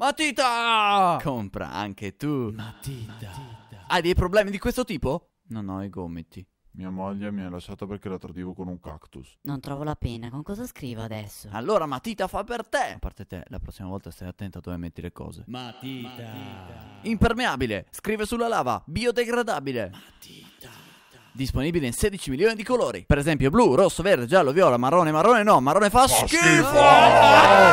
Matita! Compra anche tu. Matita. Hai dei problemi di questo tipo? Non ho i gomiti. Mia moglie mi ha lasciata perché la tradivo con un cactus. Non trovo la pena, con cosa scrivo adesso? Allora matita fa per te! A parte te, la prossima volta stai attento a dove metti le cose. Matita! matita. Impermeabile, scrive sulla lava, biodegradabile. Matita! Disponibile in 16 milioni di colori. Per esempio blu, rosso, verde, giallo, viola, marrone, marrone no, marrone fa, fa schifo! schifo!